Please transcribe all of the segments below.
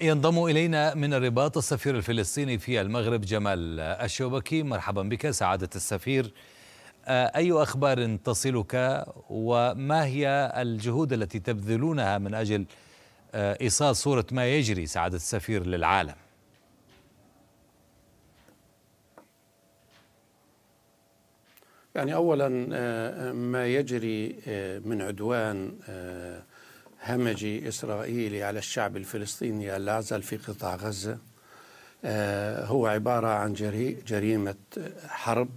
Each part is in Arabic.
ينضم إلينا من الرباط السفير الفلسطيني في المغرب جمال الشوبكي مرحبا بك سعادة السفير آه، أي أخبار تصلك وما هي الجهود التي تبذلونها من أجل آه، إيصال صورة ما يجري سعادة السفير للعالم يعني أولا آه، ما يجري من عدوان همجي إسرائيلي على الشعب الفلسطيني اللازل في قطاع غزة آه، هو عبارة عن جريمة حرب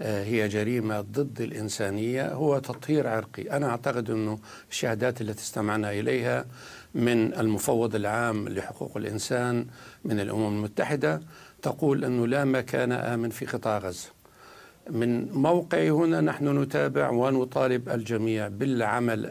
آه، هي جريمة ضد الإنسانية هو تطهير عرقي أنا أعتقد أنه الشهادات التي استمعنا إليها من المفوض العام لحقوق الإنسان من الأمم المتحدة تقول أنه لا مكان آمن في قطاع غزة من موقعي هنا نحن نتابع ونطالب الجميع بالعمل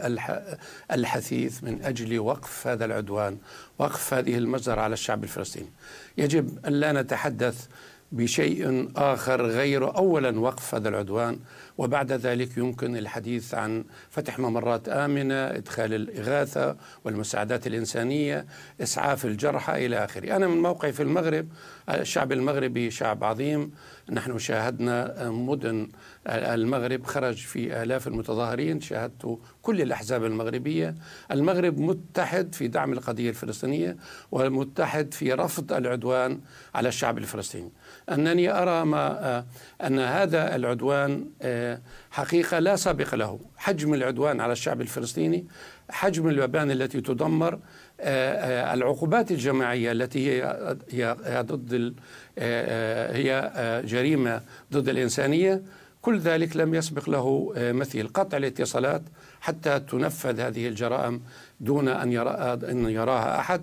الحثيث من اجل وقف هذا العدوان، وقف هذه المجزره على الشعب الفلسطيني. يجب ان لا نتحدث بشيء اخر غير اولا وقف هذا العدوان وبعد ذلك يمكن الحديث عن فتح ممرات امنه، ادخال الاغاثه والمساعدات الانسانيه، اسعاف الجرحى الى اخره. انا من موقعي في المغرب الشعب المغربي شعب عظيم نحن شاهدنا مدن المغرب خرج في آلاف المتظاهرين شاهدت كل الأحزاب المغربية المغرب متحد في دعم القضية الفلسطينية ومتحد في رفض العدوان على الشعب الفلسطيني أنني أرى ما آه، أن هذا العدوان آه، حقيقة لا سابق له حجم العدوان على الشعب الفلسطيني حجم المباني التي تدمر آه، آه، العقوبات الجماعية التي هي هي ضد آه، هي جريمة ضد الإنسانية كل ذلك لم يسبق له مثيل قطع الاتصالات حتى تنفذ هذه الجرائم دون أن, يرى أن يراها أحد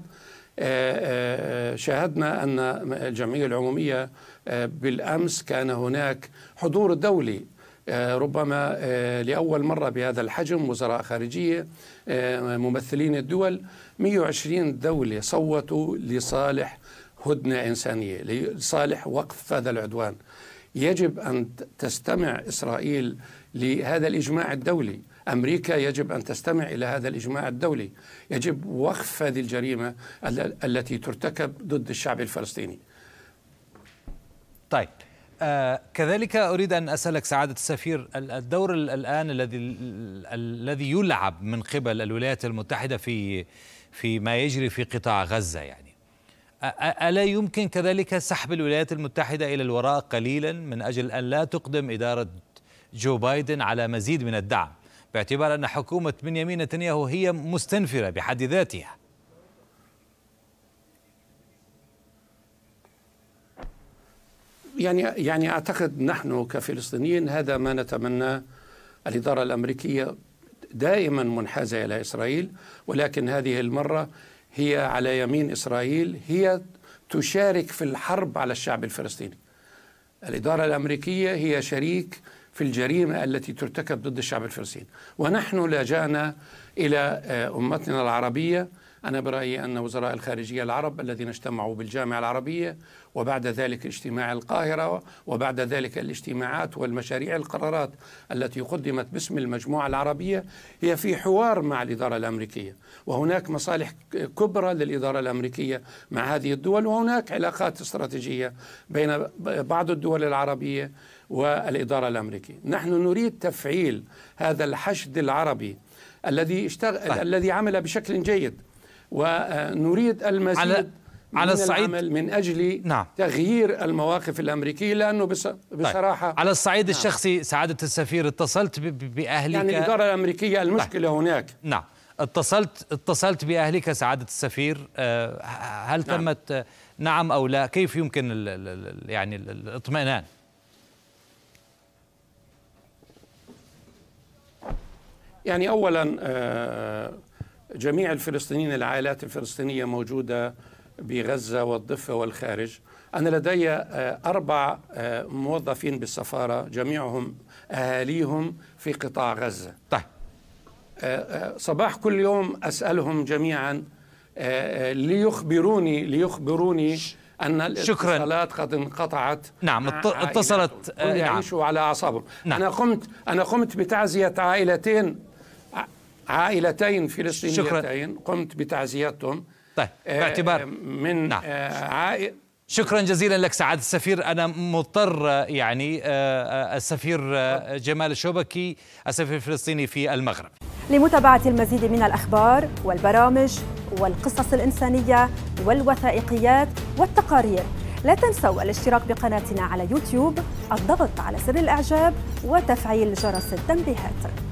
شاهدنا أن الجمعية العمومية بالأمس كان هناك حضور دولي آه، ربما آه، لأول مرة بهذا الحجم وزراء خارجية آه، ممثلين الدول 120 دولة صوتوا لصالح هدنة إنسانية لصالح وقف هذا العدوان يجب أن تستمع إسرائيل لهذا الإجماع الدولي أمريكا يجب أن تستمع إلى هذا الإجماع الدولي يجب وقف هذه الجريمة التي ترتكب ضد الشعب الفلسطيني طيب آه، كذلك اريد ان اسالك سعاده السفير الدور الان الذي الذي يلعب من قبل الولايات المتحده في في ما يجري في قطاع غزه يعني الا يمكن كذلك سحب الولايات المتحده الى الوراء قليلا من اجل ان لا تقدم اداره جو بايدن على مزيد من الدعم باعتبار ان حكومه بنيامين نتنياهو هي مستنفره بحد ذاتها يعني يعني اعتقد نحن كفلسطينيين هذا ما نتمناه الاداره الامريكيه دائما منحازه الى اسرائيل ولكن هذه المره هي على يمين اسرائيل هي تشارك في الحرب على الشعب الفلسطيني. الاداره الامريكيه هي شريك في الجريمه التي ترتكب ضد الشعب الفلسطيني، ونحن لجانا الى امتنا العربيه أنا برأيي أن وزراء الخارجية العرب الذين اجتمعوا بالجامعة العربية وبعد ذلك اجتماع القاهرة وبعد ذلك الاجتماعات والمشاريع القرارات التي قدمت باسم المجموعة العربية هي في حوار مع الإدارة الأمريكية وهناك مصالح كبرى للإدارة الأمريكية مع هذه الدول وهناك علاقات استراتيجية بين بعض الدول العربية والإدارة الأمريكية نحن نريد تفعيل هذا الحشد العربي الذي اشتغل الذي عمل بشكل جيد ونريد المزيد على من على الصعيد من اجل نعم. تغيير المواقف الامريكيه لانه بص... طيب. بصراحه طيب. على الصعيد نعم. الشخصي سعاده السفير اتصلت ب... باهلك يعني الاداره الامريكيه المشكله طيب. هناك نعم اتصلت اتصلت باهلك سعاده السفير آه، هل نعم. تمت نعم او لا كيف يمكن ال... يعني الاطمئنان يعني اولا آه جميع الفلسطينيين العائلات الفلسطينية موجودة بغزة والضفة والخارج أنا لدي آه، أربع آه، موظفين بالسفارة جميعهم أهاليهم في قطاع غزة طيب آه، صباح كل يوم أسألهم جميعا ليخبروني ليخبروني أن الاتصالات قد انقطعت نعم اتصلت نعم. يعيشوا نعم. على أعصابهم نعم. أنا قمت أنا قمت بتعزية عائلتين عائلتين فلسطينيتين شكرا. قمت بتعزيتهم طيب آه، باعتبار من نعم. آه، عائل شكرا جزيلا لك سعادة السفير أنا مضطر آه، يعني السفير جمال الشوبكي السفير الفلسطيني في المغرب لمتابعة المزيد من الأخبار والبرامج والقصص الإنسانية والوثائقيات والتقارير لا تنسوا الاشتراك بقناتنا على يوتيوب الضغط على زر الإعجاب وتفعيل جرس التنبيهات